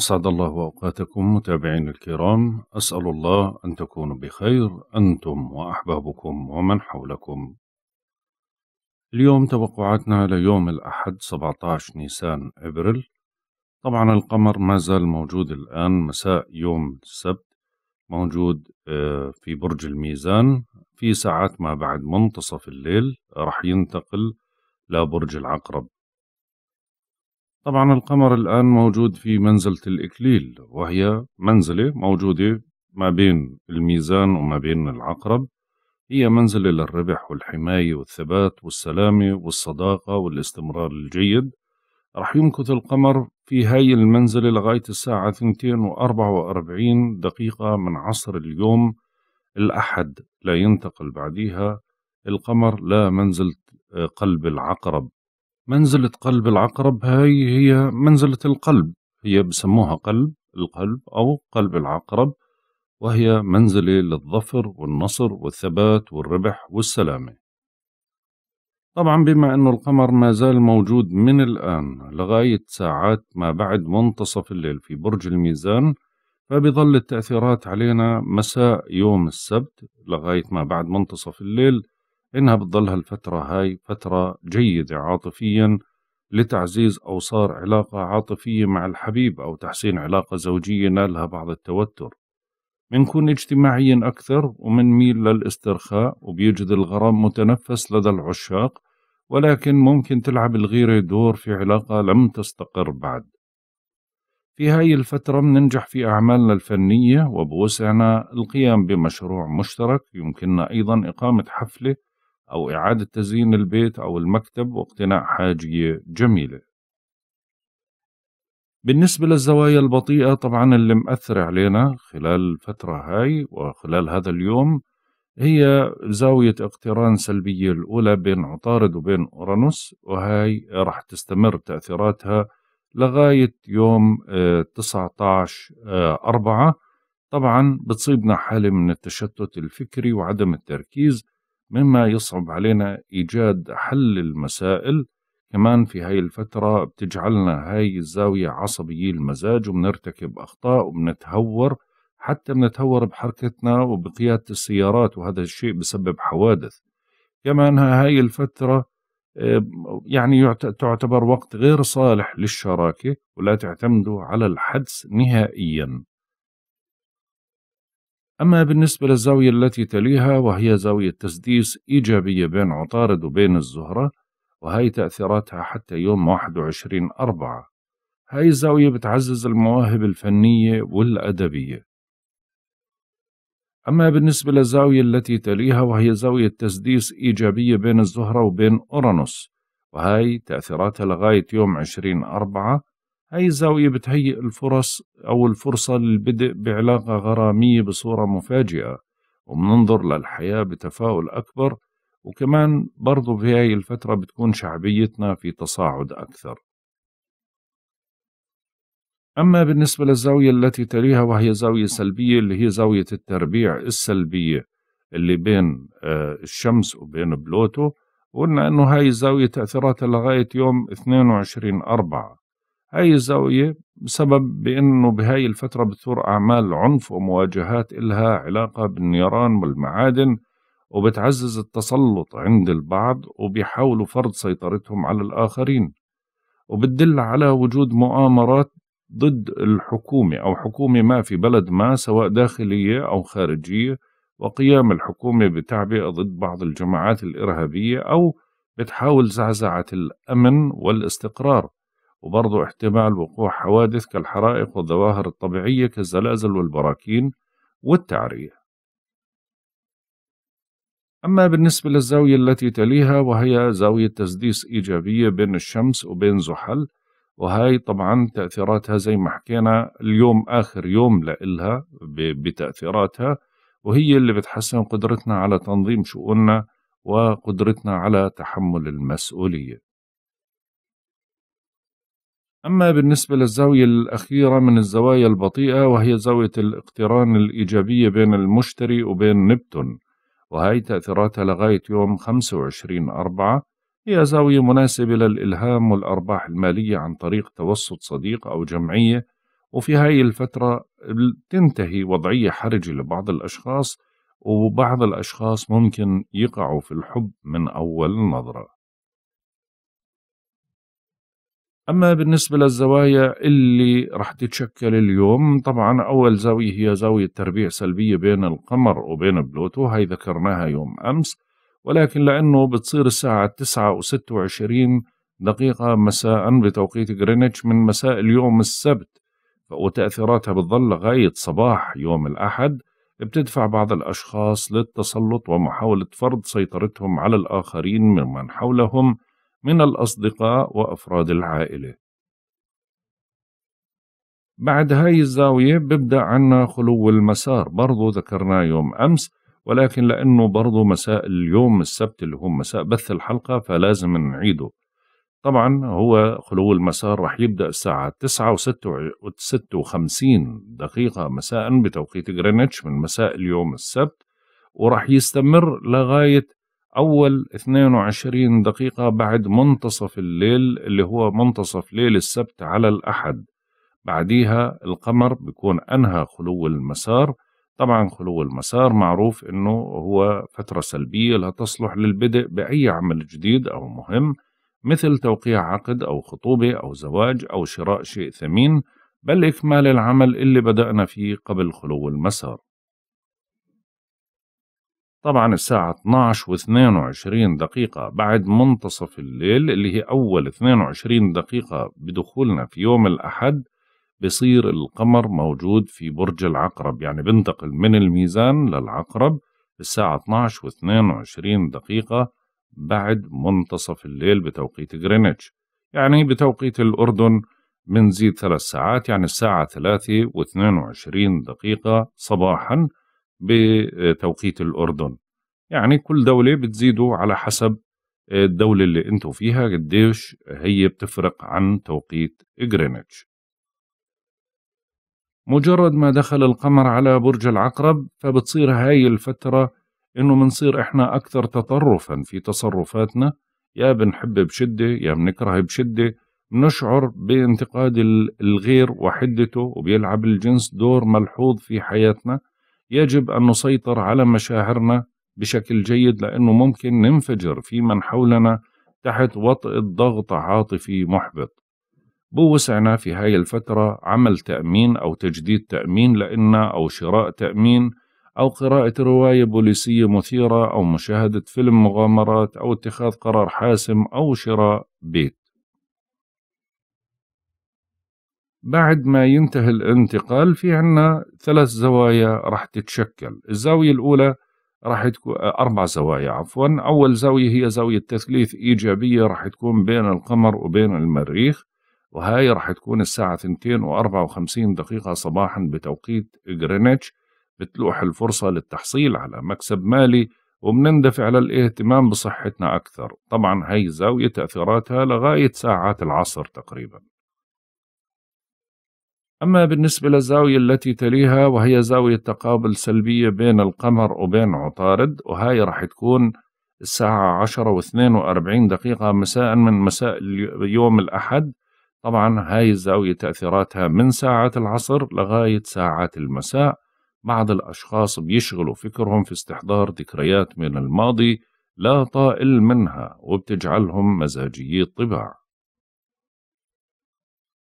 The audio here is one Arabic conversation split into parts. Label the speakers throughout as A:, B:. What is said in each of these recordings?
A: أسعد الله أوقاتكم متابعين الكرام أسأل الله أن تكونوا بخير أنتم وأحبابكم ومن حولكم اليوم توقعاتنا ليوم الأحد 17 نيسان إبريل طبعا القمر ما زال موجود الآن مساء يوم السبت موجود آه، في برج الميزان في ساعات ما بعد منتصف الليل راح ينتقل لبرج العقرب طبعا القمر الآن موجود في منزلة الإكليل وهي منزلة موجودة ما بين الميزان وما بين العقرب هي منزلة للربح والحماية والثبات والسلامة والصداقة والاستمرار الجيد رح يمكث القمر في هاي المنزلة لغاية الساعة 2:44 دقيقة من عصر اليوم الأحد لا ينتقل بعديها القمر لا منزلة آه، قلب العقرب منزلة قلب العقرب هاي هي منزلة القلب هي بسموها قلب القلب أو قلب العقرب وهي منزلة للظفر والنصر والثبات والربح والسلامة طبعا بما أن القمر ما زال موجود من الآن لغاية ساعات ما بعد منتصف الليل في برج الميزان فبظل التأثيرات علينا مساء يوم السبت لغاية ما بعد منتصف الليل إنها بتضل هالفترة هاي فترة جيدة عاطفيا لتعزيز أوصار علاقة عاطفية مع الحبيب أو تحسين علاقة زوجية نالها بعض التوتر منكون اجتماعيا أكثر ومنميل للاسترخاء وبيجد الغرام متنفس لدى العشاق ولكن ممكن تلعب الغيرة دور في علاقة لم تستقر بعد في هاي الفترة مننجح في أعمالنا الفنية وبوسعنا القيام بمشروع مشترك يمكننا أيضا إقامة حفلة أو إعادة تزيين البيت أو المكتب واقتناء حاجية جميلة بالنسبة للزوايا البطيئة طبعا اللي مأثرة علينا خلال الفترة هاي وخلال هذا اليوم هي زاوية اقتران سلبية الأولى بين عطارد وبين أورانوس وهاي راح تستمر تأثيراتها لغاية يوم 19 آه، آه، أربعة طبعا بتصيبنا حالة من التشتت الفكري وعدم التركيز مما يصعب علينا إيجاد حل المسائل كمان في هاي الفترة بتجعلنا هاي الزاوية عصبية المزاج وبنرتكب أخطاء وبنتهور حتى بنتهور بحركتنا وبقيادة السيارات وهذا الشيء بسبب حوادث كمان هاي الفترة آه، يعني تعتبر وقت غير صالح للشراكة ولا تعتمدوا على الحدس نهائياً أما بالنسبة للزاوية التي تليها وهي زاوية تسديس إيجابية بين عطارد وبين الزهرة وهي تأثيراتها حتى يوم 21 أربعة هاي الزاوية بتعزز المواهب الفنية والأدبية أما بالنسبة للزاوية التي تليها وهي زاوية تسديس إيجابية بين الزهرة وبين أورانوس وهي تأثيراتها لغاية يوم 20 أربعة هاي الزاوية بتهيئ الفرص أو الفرصة للبدء بعلاقة غرامية بصورة مفاجئة وبننظر للحياة بتفاؤل أكبر وكمان برضو في هاي الفترة بتكون شعبيتنا في تصاعد أكثر أما بالنسبة للزاوية التي تليها وهي زاوية سلبية اللي هي زاوية التربيع السلبية اللي بين آه، الشمس وبين بلوتو وقلنا أنه هاي الزاوية تأثيراتها لغاية يوم 22 أربعة هاي الزاوية بسبب بأنه بهاي الفترة بتثور أعمال عنف ومواجهات إلها علاقة بالنيران والمعادن وبتعزز التسلط عند البعض وبيحاولوا فرض سيطرتهم على الآخرين وبتدل على وجود مؤامرات ضد الحكومة أو حكومة ما في بلد ما سواء داخلية أو خارجية وقيام الحكومة بتعبئة ضد بعض الجماعات الإرهابية أو بتحاول زعزعة الأمن والاستقرار وبرضو احتمال وقوع حوادث كالحرائق والظواهر الطبيعية كالزلازل والبراكين والتعرية أما بالنسبة للزاوية التي تليها وهي زاوية تسديس إيجابية بين الشمس وبين زحل وهي طبعا تأثيراتها زي ما حكينا اليوم آخر يوم لإلها بتأثيراتها وهي اللي بتحسن قدرتنا على تنظيم شؤوننا وقدرتنا على تحمل المسؤولية أما بالنسبة للزاوية الأخيرة من الزوايا البطيئة وهي زاوية الاقتران الإيجابية بين المشتري وبين نبتون وهي تأثيراتها لغاية يوم 25 أربعة هي زاوية مناسبة للإلهام والأرباح المالية عن طريق توسط صديق أو جمعية وفي هاي الفترة تنتهي وضعية حرجة لبعض الأشخاص وبعض الأشخاص ممكن يقعوا في الحب من أول نظرة أما بالنسبة للزوايا اللي رح تتشكل اليوم طبعا أول زاوية هي زاوية تربيع سلبية بين القمر وبين بلوتو هاي ذكرناها يوم أمس ولكن لأنه بتصير الساعة 9 و 26 دقيقة مساء بتوقيت غرينتش من مساء اليوم السبت وتأثيراتها بتظل لغاية صباح يوم الأحد بتدفع بعض الأشخاص للتسلط ومحاولة فرض سيطرتهم على الآخرين ممن حولهم من الأصدقاء وأفراد العائلة بعد هاي الزاوية ببدأ عنا خلو المسار برضو ذكرناه يوم أمس ولكن لأنه برضو مساء اليوم السبت اللي هو مساء بث الحلقة فلازم نعيده طبعا هو خلو المسار رح يبدأ الساعة 9 و56 دقيقة مساء بتوقيت غرينتش من مساء اليوم السبت ورح يستمر لغاية أول 22 دقيقة بعد منتصف الليل اللي هو منتصف ليل السبت على الأحد بعديها القمر بيكون أنهى خلو المسار طبعا خلو المسار معروف أنه هو فترة سلبية لا تصلح للبدء بأي عمل جديد أو مهم مثل توقيع عقد أو خطوبة أو زواج أو شراء شيء ثمين بل إكمال العمل اللي بدأنا فيه قبل خلو المسار طبعا الساعة 12 و22 دقيقة بعد منتصف الليل اللي هي أول 22 دقيقة بدخولنا في يوم الأحد بصير القمر موجود في برج العقرب يعني بنتقل من الميزان للعقرب الساعة 12 و22 دقيقة بعد منتصف الليل بتوقيت غرينتش يعني بتوقيت الأردن بنزيد ثلاث ساعات يعني الساعة 3 و22 دقيقة صباحاً بتوقيت الأردن يعني كل دولة بتزيدوا على حسب الدولة اللي انتوا فيها قديش هي بتفرق عن توقيت جرينتش مجرد ما دخل القمر على برج العقرب فبتصير هاي الفترة انه منصير احنا اكثر تطرفا في تصرفاتنا يا بنحب بشدة يا بنكره بشدة نشعر بانتقاد الغير وحدته وبيلعب الجنس دور ملحوظ في حياتنا يجب أن نسيطر على مشاعرنا بشكل جيد لأنه ممكن ننفجر في من حولنا تحت وطئ الضغط عاطفي محبط بوسعنا في هاي الفترة عمل تأمين أو تجديد تأمين لإلنا أو شراء تأمين أو قراءة رواية بوليسية مثيرة أو مشاهدة فيلم مغامرات أو اتخاذ قرار حاسم أو شراء بيت بعد ما ينتهي الانتقال في عنا ثلاث زوايا راح تتشكل الزاوية الأولى راح تكون آه، أربع زوايا عفوا أول زاوية هي زاوية تثليث إيجابية راح تكون بين القمر وبين المريخ وهاي راح تكون الساعة 2 و54 دقيقة صباحا بتوقيت غرينتش بتلوح الفرصة للتحصيل على مكسب مالي وبنندفع للاهتمام بصحتنا أكثر طبعا هاي زاوية تأثيراتها لغاية ساعات العصر تقريبا أما بالنسبة للزاوية التي تليها وهي زاوية تقابل سلبية بين القمر وبين عطارد وهاي راح تكون الساعة عشرة واثنين وأربعين دقيقة مساء من مساء يوم الأحد طبعا هاي الزاوية تأثيراتها من ساعة العصر لغاية ساعات المساء بعض الأشخاص بيشغلوا فكرهم في استحضار ذكريات من الماضي لا طائل منها وبتجعلهم مزاجيي الطباع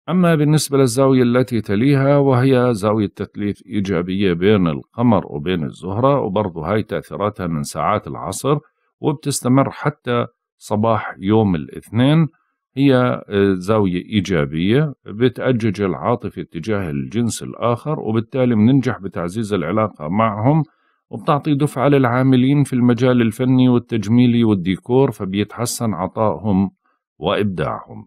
A: أما بالنسبة للزاوية التي تليها وهي زاوية تثليث إيجابية بين القمر وبين الزهرة وبرضه هاي تأثيراتها من ساعات العصر وبتستمر حتى صباح يوم الاثنين هي آه، زاوية إيجابية بتأجج العاطفة اتجاه الجنس الآخر وبالتالي بننجح بتعزيز العلاقة معهم وبتعطي دفعة للعاملين في المجال الفني والتجميلي والديكور فبيتحسن عطائهم وإبداعهم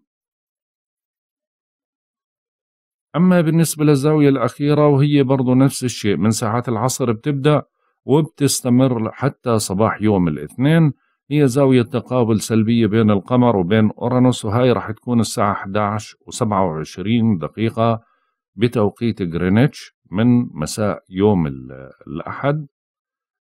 A: أما بالنسبة للزاوية الأخيرة وهي برضو نفس الشيء من ساعات العصر بتبدأ وبتستمر حتى صباح يوم الاثنين هي زاوية تقابل سلبية بين القمر وبين أورانوس وهي رح تكون الساعة 11 و27 دقيقة بتوقيت غرينتش من مساء يوم الأحد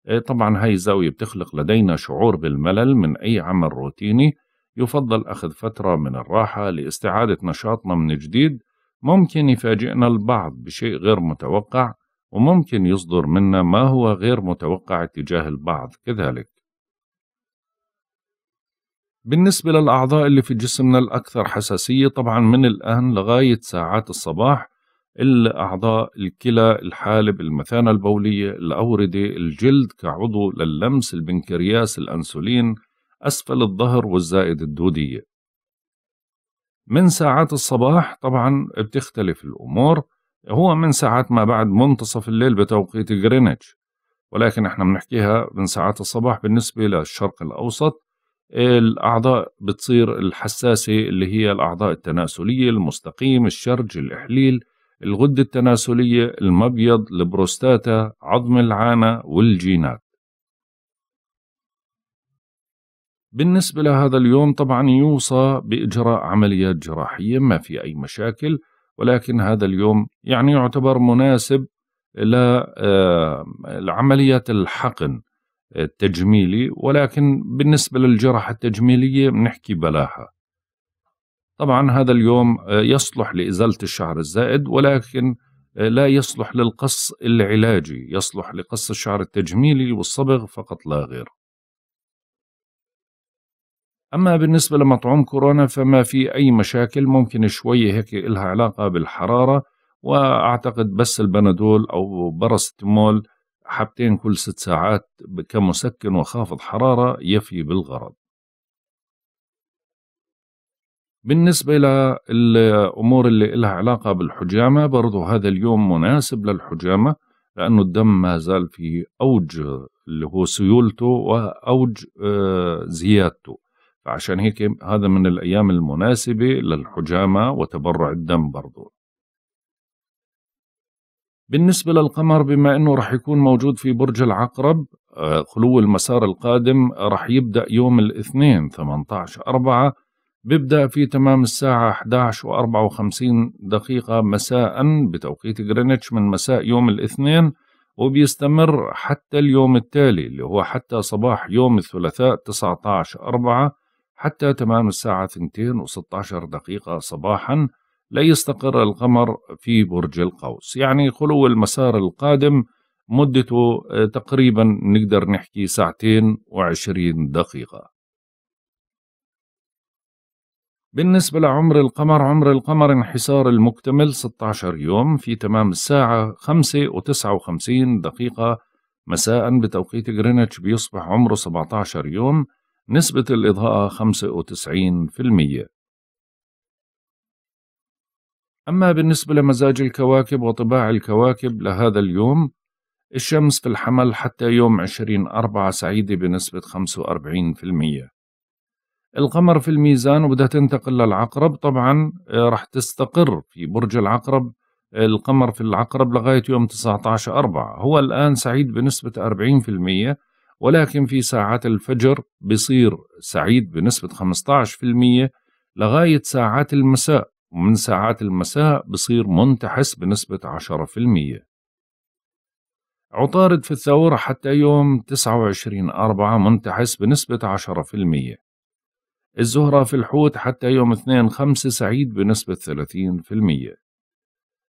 A: إيه، طبعا هاي الزاوية بتخلق لدينا شعور بالملل من أي عمل روتيني يفضل أخذ فترة من الراحة لاستعادة نشاطنا من جديد ممكن يفاجئنا البعض بشيء غير متوقع وممكن يصدر منا ما هو غير متوقع تجاه البعض كذلك بالنسبة للأعضاء اللي في جسمنا الأكثر حساسية طبعا من الآن لغاية ساعات الصباح الأعضاء الكلى الحالب المثانة البولية الأوردة الجلد كعضو للمس البنكرياس الأنسولين أسفل الظهر والزائد الدودية من ساعات الصباح طبعا بتختلف الأمور هو من ساعات ما بعد منتصف الليل بتوقيت جرينتش ولكن احنا بنحكيها من ساعات الصباح بالنسبة للشرق الأوسط الأعضاء بتصير الحساسة اللي هي الأعضاء التناسلية المستقيم الشرج الإحليل الغدة التناسلية المبيض البروستاتا عظم العانة والجينات بالنسبة لهذا اليوم طبعا يوصى بإجراء عمليات جراحية ما في أي مشاكل ولكن هذا اليوم يعني يعتبر مناسب آه، لعمليات الحقن التجميلي ولكن بالنسبة للجراحة التجميلية بنحكي بلاها طبعا هذا اليوم آه، يصلح لإزالة الشعر الزائد ولكن آه، لا يصلح للقص العلاجي يصلح لقص الشعر التجميلي والصبغ فقط لا غير أما بالنسبة لمطعوم كورونا فما في أي مشاكل ممكن شوية هيك إلها علاقة بالحرارة وأعتقد بس البنادول أو براستيمول حبتين كل ست ساعات كمسكن وخافض حرارة يفي بالغرض بالنسبة للأمور اللي إلها علاقة بالحجامة برضو هذا اليوم مناسب للحجامة لأنه الدم ما زال في أوج اللي هو سيولته وأوج آه، زيادته فعشان هيك هذا من الأيام المناسبة للحجامة وتبرع الدم برضو بالنسبة للقمر بما أنه رح يكون موجود في برج العقرب آه، خلو المسار القادم رح يبدأ يوم الاثنين 18 أربعة بيبدأ في تمام الساعة 11 و 54 دقيقة مساء بتوقيت غرينتش من مساء يوم الاثنين وبيستمر حتى اليوم التالي اللي هو حتى صباح يوم الثلاثاء 19 أربعة حتى تمام الساعة 2 و16 دقيقة صباحا لا يستقر القمر في برج القوس يعني خلو المسار القادم مدته آه، تقريبا نقدر نحكي ساعتين وعشرين دقيقة بالنسبة لعمر القمر عمر القمر انحسار المكتمل 16 يوم في تمام الساعة 5 و 59 دقيقة مساء بتوقيت غرينتش بيصبح عمره 17 يوم نسبة الإضاءة 95% أما بالنسبة لمزاج الكواكب وطباع الكواكب لهذا اليوم الشمس في الحمل حتى يوم 20 أربعة سعيدة بنسبة 45% القمر في الميزان وبدها تنتقل للعقرب طبعا آه، رح تستقر في برج العقرب آه، القمر في العقرب لغاية يوم 19 أربعة هو الآن سعيد بنسبة 40% ولكن في ساعات الفجر بصير سعيد بنسبة 15% لغاية ساعات المساء ومن ساعات المساء بصير منتحس بنسبة 10% عطارد في الثورة حتى يوم 29 4 منتحس بنسبة 10% الزهرة في الحوت حتى يوم 2 5 سعيد بنسبة 30%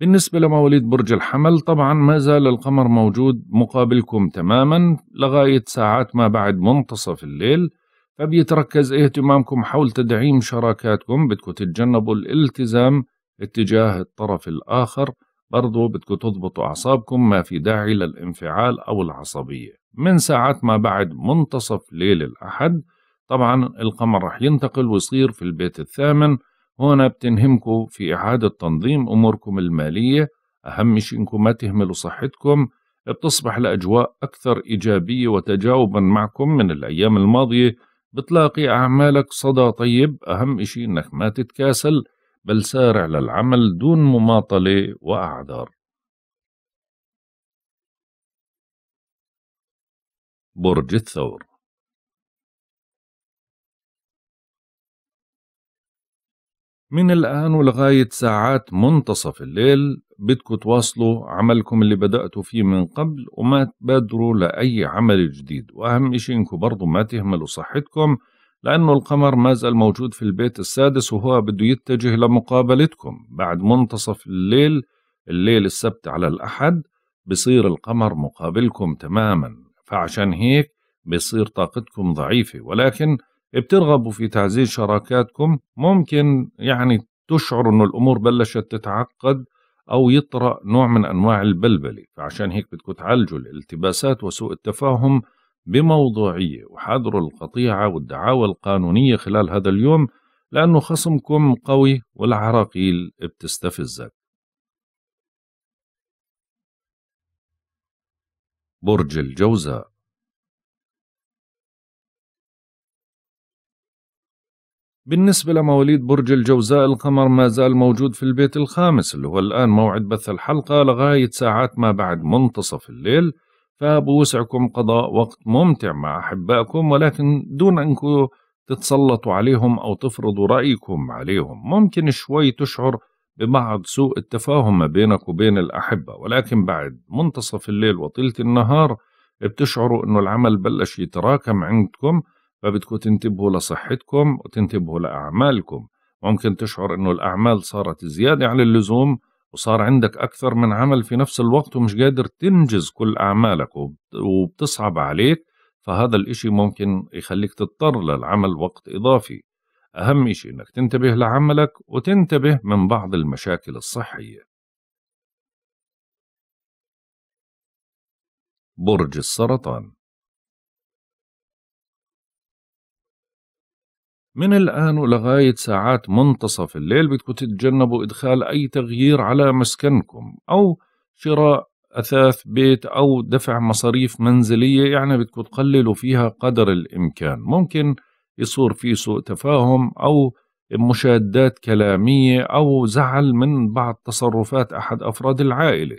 B: بالنسبة لمواليد برج
A: الحمل طبعا ما زال القمر موجود مقابلكم تماما لغاية ساعات ما بعد منتصف الليل فبيتركز اهتمامكم حول تدعيم شراكاتكم بدكم تتجنبوا الالتزام اتجاه الطرف الآخر برضو بدكم تضبطوا أعصابكم ما في داعي للانفعال أو العصبية من ساعات ما بعد منتصف ليل الأحد طبعا القمر رح ينتقل ويصير في البيت الثامن هنا بتنهمكم في إعادة تنظيم أموركم المالية أهم شيء إنكم ما تهملوا صحتكم بتصبح الأجواء أكثر إيجابية وتجاوبا معكم من الأيام الماضية بتلاقي أعمالك صدى طيب أهم شيء إنك ما
B: تتكاسل بل سارع للعمل دون مماطلة وأعذار برج الثور من الآن ولغاية ساعات منتصف الليل بدكم تواصلوا
A: عملكم اللي بدأتوا فيه من قبل وما تبادروا لأي عمل جديد وأهم إشي إنكم برضو ما تهملوا صحتكم لأنه القمر ما زال موجود في البيت السادس وهو بده يتجه لمقابلتكم بعد منتصف الليل الليل السبت على الأحد بصير القمر مقابلكم تماما فعشان هيك بصير طاقتكم ضعيفة ولكن بترغبوا في تعزيز شراكاتكم ممكن يعني تشعروا انه الأمور بلشت تتعقد أو يطرأ نوع من أنواع البلبلة فعشان هيك بدكم تعالجوا الالتباسات وسوء التفاهم بموضوعية وحاضروا القطيعة والدعاوى القانونية خلال هذا اليوم لأنه خصمكم
B: قوي والعراقيل بتستفزك برج الجوزاء بالنسبة لمواليد برج
A: الجوزاء القمر ما زال موجود في البيت الخامس اللي هو الآن موعد بث الحلقة لغاية ساعات ما بعد منتصف الليل فبوسعكم قضاء وقت ممتع مع أحبائكم ولكن دون أنكم تتسلطوا عليهم أو تفرضوا رأيكم عليهم ممكن شوي تشعر ببعض سوء التفاهم ما بينك وبين الأحبة ولكن بعد منتصف الليل وطيلة النهار بتشعروا أنه العمل بلش يتراكم عندكم فبدكم تنتبهوا لصحتكم وتنتبهوا لأعمالكم ممكن تشعر أنه الأعمال صارت زيادة عن اللزوم وصار عندك أكثر من عمل في نفس الوقت ومش قادر تنجز كل أعمالك وبتصعب عليك فهذا الإشي ممكن يخليك تضطر للعمل وقت إضافي أهم إشي أنك تنتبه
B: لعملك وتنتبه من بعض المشاكل الصحية برج السرطان من الآن ولغاية ساعات
A: منتصف الليل بدكم تتجنبوا إدخال أي تغيير على مسكنكم أو شراء أثاث بيت أو دفع مصاريف منزلية يعني بدكم تقللوا فيها قدر الإمكان ممكن يصير في سوء تفاهم أو مشادات كلامية أو زعل من بعض تصرفات أحد أفراد العائلة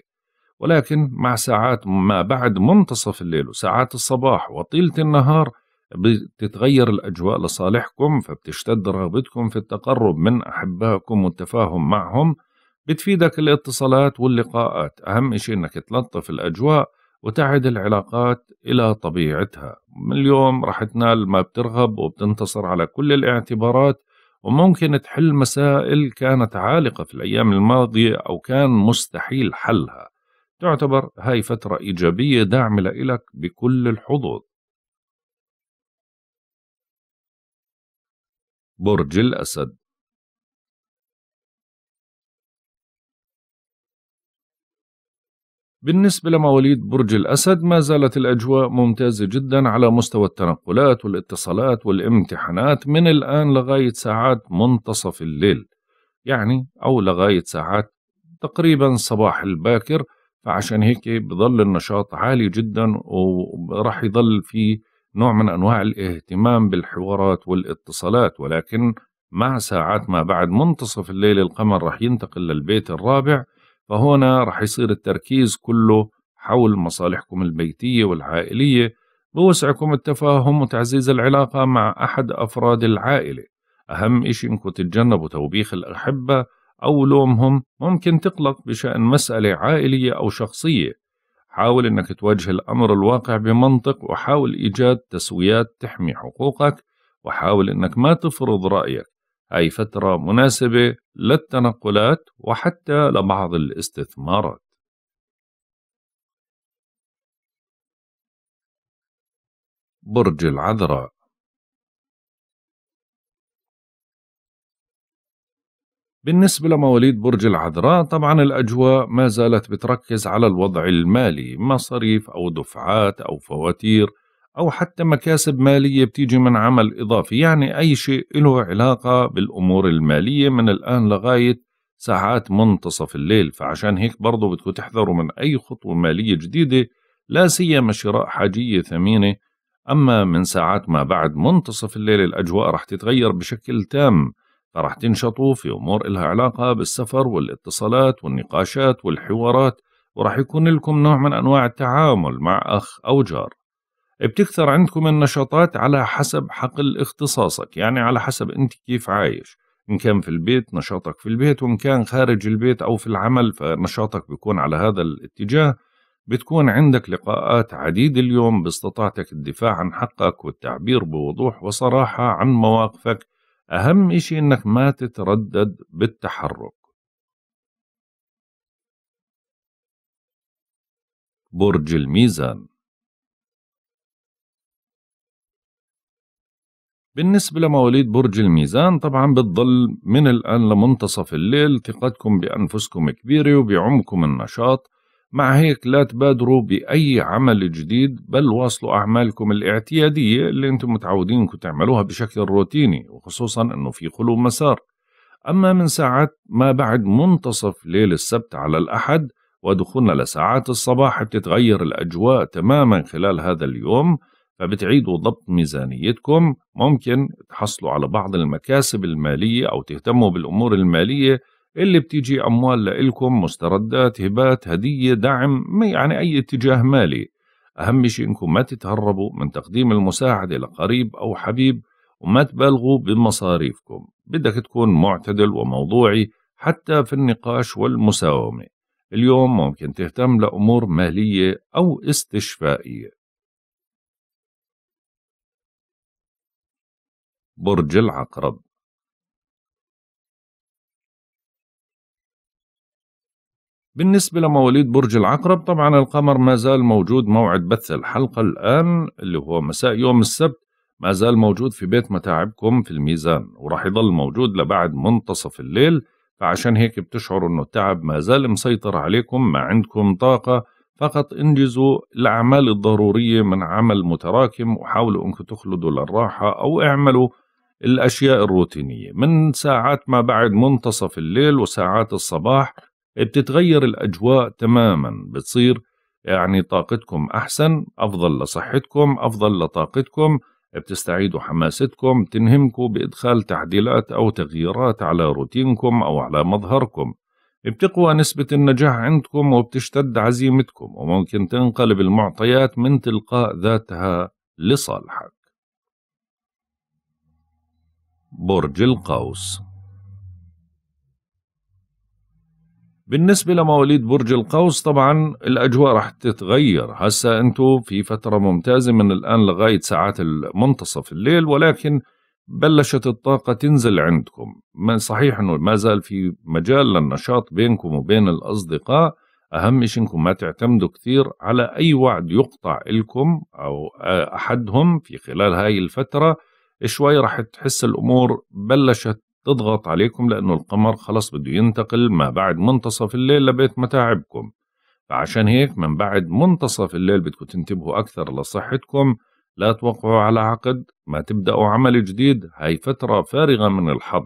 A: ولكن مع ساعات ما بعد منتصف الليل وساعات الصباح وطيلة النهار بتتغير الأجواء لصالحكم فبتشتد رغبتكم في التقرب من أحبائكم والتفاهم معهم بتفيدك الاتصالات واللقاءات أهم شيء أنك تلطف الأجواء وتعد العلاقات إلى طبيعتها من اليوم رح تنال ما بترغب وبتنتصر على كل الاعتبارات وممكن تحل مسائل كانت عالقة في الأيام الماضية أو كان مستحيل حلها
B: تعتبر هاي فترة إيجابية داعمة لإلك بكل الحظوظ برج الأسد بالنسبة لمواليد برج الأسد ما زالت الأجواء ممتازة جدا على مستوى
A: التنقلات والاتصالات والامتحانات من الآن لغاية ساعات منتصف الليل يعني أو لغاية ساعات تقريبا صباح الباكر فعشان هيك بظل النشاط عالي جدا وراح يظل في نوع من أنواع الاهتمام بالحوارات والاتصالات ولكن مع ساعات ما بعد منتصف الليل القمر رح ينتقل للبيت الرابع فهنا رح يصير التركيز كله حول مصالحكم البيتية والعائلية بوسعكم التفاهم وتعزيز العلاقة مع أحد أفراد العائلة أهم إشي إنكم تتجنبوا توبيخ الأحبة أو لومهم ممكن تقلق بشأن مسألة عائلية أو شخصية حاول أنك تواجه الأمر الواقع بمنطق وحاول إيجاد تسويات تحمي حقوقك وحاول أنك ما تفرض رأيك هاي فترة
B: مناسبة للتنقلات وحتى لبعض الاستثمارات برج العذراء
A: بالنسبة لمواليد برج العذراء طبعا الأجواء ما زالت بتركز على الوضع المالي مصاريف أو دفعات أو فواتير أو حتى مكاسب مالية بتيجي من عمل إضافي يعني أي شيء له علاقة بالأمور المالية من الآن لغاية ساعات منتصف الليل فعشان هيك برضو بدكم تحذروا من أي خطوة مالية جديدة لا سيما شراء حاجية ثمينة أما من ساعات ما بعد منتصف الليل الأجواء رح تتغير بشكل تام فراح تنشطوا في أمور إلها علاقة بالسفر والاتصالات والنقاشات والحوارات وراح يكون لكم نوع من أنواع التعامل مع أخ أو جار بتكثر عندكم النشاطات على حسب حقل اختصاصك يعني على حسب أنت كيف عايش إن كان في البيت نشاطك في البيت وإن كان خارج البيت أو في العمل فنشاطك بيكون على هذا الاتجاه بتكون عندك لقاءات عديدة اليوم باستطاعتك الدفاع عن حقك والتعبير بوضوح وصراحة عن مواقفك أهم إشي إنك ما تتردد
B: بالتحرك برج الميزان
A: بالنسبة لمواليد برج الميزان طبعا بتضل من الآن لمنتصف الليل ثقتكم بأنفسكم كبيرة وبعمكم النشاط مع هيك لا تبادروا بأي عمل جديد بل واصلوا أعمالكم الاعتيادية اللي أنتم أنكم تعملوها بشكل روتيني وخصوصا أنه في خلو مسار أما من ساعات ما بعد منتصف ليل السبت على الأحد ودخولنا لساعات الصباح بتتغير الأجواء تماما خلال هذا اليوم فبتعيدوا ضبط ميزانيتكم ممكن تحصلوا على بعض المكاسب المالية أو تهتموا بالأمور المالية اللي بتيجي أموال لإلكم مستردات هبات هدية دعم يعني أي اتجاه مالي أهم شيء إنكم ما تتهربوا من تقديم المساعدة لقريب أو حبيب وما تبالغوا بمصاريفكم بدك تكون معتدل وموضوعي حتى في النقاش والمساومة اليوم ممكن تهتم
B: لأمور مالية أو استشفائية برج العقرب بالنسبة لمواليد برج العقرب
A: طبعا القمر ما زال موجود موعد بث الحلقة الآن اللي هو مساء يوم السبت ما زال موجود في بيت متاعبكم في الميزان وراح يضل موجود لبعد منتصف الليل فعشان هيك بتشعروا انه التعب ما زال مسيطر عليكم ما عندكم طاقة فقط انجزوا الأعمال الضرورية من عمل متراكم وحاولوا انكم تخلدوا للراحة أو اعملوا الأشياء الروتينية من ساعات ما بعد منتصف الليل وساعات الصباح بتتغير الأجواء تماما بتصير يعني طاقتكم أحسن أفضل لصحتكم أفضل لطاقتكم بتستعيدوا حماستكم تنهمكم بإدخال تعديلات أو تغييرات على روتينكم أو على مظهركم بتقوى نسبة النجاح عندكم وبتشتد عزيمتكم وممكن تنقلب المعطيات من تلقاء ذاتها لصالحك برج القوس بالنسبة لمواليد برج القوس طبعا الأجواء رح تتغير هسا أنتوا في فترة ممتازة من الآن لغاية ساعات منتصف الليل ولكن بلشت الطاقة تنزل عندكم صحيح أنه ما زال في مجال للنشاط بينكم وبين الأصدقاء أهم شيء أنكم ما تعتمدوا كثير على أي وعد يقطع لكم أو أحدهم في خلال هاي الفترة شوي رح تحس الأمور بلشت تضغط عليكم لأنه القمر خلاص بده ينتقل ما بعد منتصف الليل لبيت متاعبكم فعشان هيك من بعد منتصف الليل بدكم تنتبهوا أكثر لصحتكم لا توقعوا على عقد ما تبدأوا عمل جديد هاي فترة فارغة من الحظ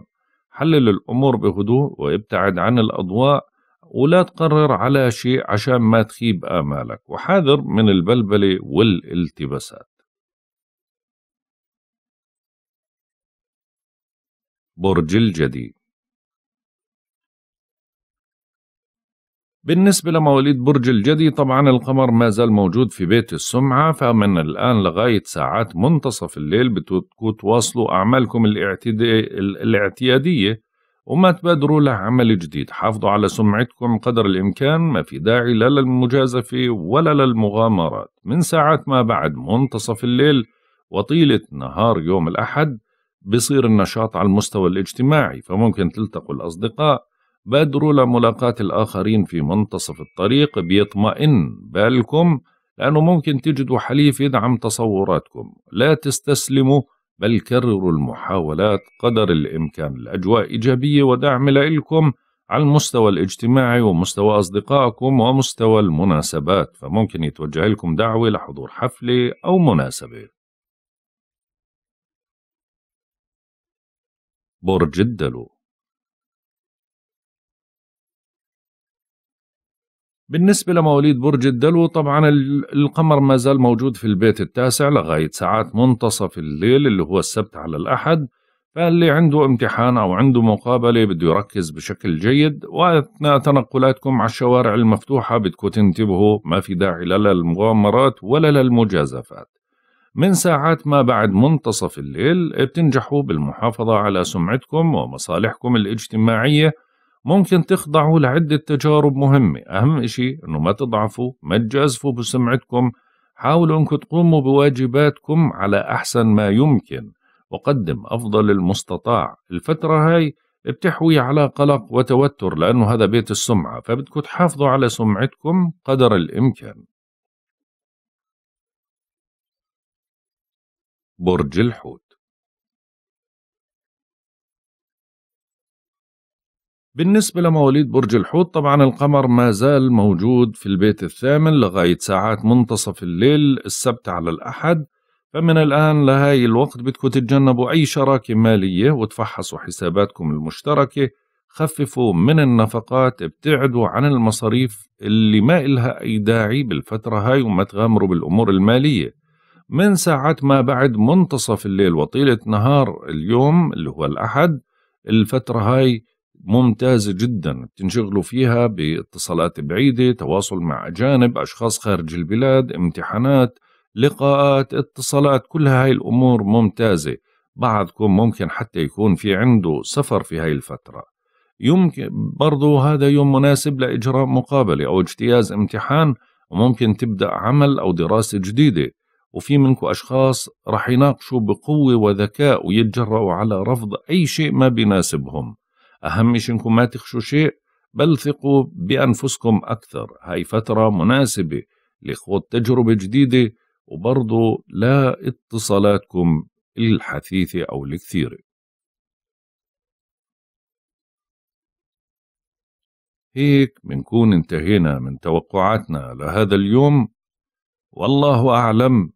A: حلل الأمور بهدوء وابتعد عن الأضواء ولا تقرر على شيء عشان ما
B: تخيب آمالك وحاذر من البلبلة والالتباسات برج الجدي بالنسبة لمواليد برج الجدي
A: طبعا القمر ما زال موجود في بيت السمعة فمن الآن لغاية ساعات منتصف الليل بتواصلوا تواصلوا أعمالكم الاعتيادية وما تبادروا لعمل جديد حافظوا على سمعتكم قدر الإمكان ما في داعي لا للمجازفة ولا للمغامرات من ساعات ما بعد منتصف الليل وطيلة نهار يوم الأحد بصير النشاط على المستوى الاجتماعي فممكن تلتقوا الأصدقاء بادروا لملاقاة الآخرين في منتصف الطريق بيطمئن بالكم لأنه ممكن تجدوا حليف يدعم تصوراتكم لا تستسلموا بل كرروا المحاولات قدر الإمكان الأجواء إيجابية ودعم لإلكم على المستوى الاجتماعي ومستوى أصدقائكم ومستوى المناسبات فممكن يتوجه لكم دعوة لحضور حفلة أو مناسبة
B: برج الدلو بالنسبة لمواليد
A: برج الدلو طبعا القمر ما زال موجود في البيت التاسع لغاية ساعات منتصف الليل اللي هو السبت على الأحد فاللي عنده امتحان أو عنده مقابلة بده يركز بشكل جيد وأثناء تنقلاتكم على الشوارع المفتوحة بدكم تنتبهوا ما في داعي لا للمغامرات ولا للمجازفات من ساعات ما بعد منتصف الليل بتنجحوا بالمحافظة على سمعتكم ومصالحكم الاجتماعية ممكن تخضعوا لعدة تجارب مهمة أهم إشي أنه ما تضعفوا ما تجازفوا بسمعتكم حاولوا أنكم تقوموا بواجباتكم على أحسن ما يمكن وقدم أفضل المستطاع الفترة هاي بتحوي على قلق وتوتر لأنه هذا بيت السمعة فبدكم تحافظوا على سمعتكم قدر
B: الإمكان برج الحوت بالنسبة لمواليد برج الحوت طبعا القمر ما زال موجود في البيت
A: الثامن لغاية ساعات منتصف الليل السبت على الأحد فمن الآن لهاي الوقت بدكم تتجنبوا أي شراكة مالية وتفحصوا حساباتكم المشتركة خففوا من النفقات ابتعدوا عن المصاريف اللي ما إلها أي داعي بالفترة هاي وما تغامروا بالأمور المالية من ساعة ما بعد منتصف الليل وطيلة نهار اليوم اللي هو الأحد الفترة هاي ممتازة جدا بتنشغلوا فيها باتصالات بعيدة تواصل مع أجانب أشخاص خارج البلاد امتحانات لقاءات اتصالات كل هاي الأمور ممتازة بعضكم ممكن حتى يكون في عنده سفر في هاي الفترة يمكن برضو هذا يوم مناسب لإجراء مقابلة أو اجتياز امتحان وممكن تبدأ عمل أو دراسة جديدة وفي منكم أشخاص راح يناقشوا بقوة وذكاء ويتجرأوا على رفض أي شيء ما بيناسبهم أهم شيء إنكم ما تخشوا شيء بل ثقوا بأنفسكم أكثر هاي فترة مناسبة لخوض تجربة جديدة وبرضو لا اتصالاتكم
B: الحثيثة أو الكثيرة هيك بنكون انتهينا من توقعاتنا
A: لهذا اليوم والله أعلم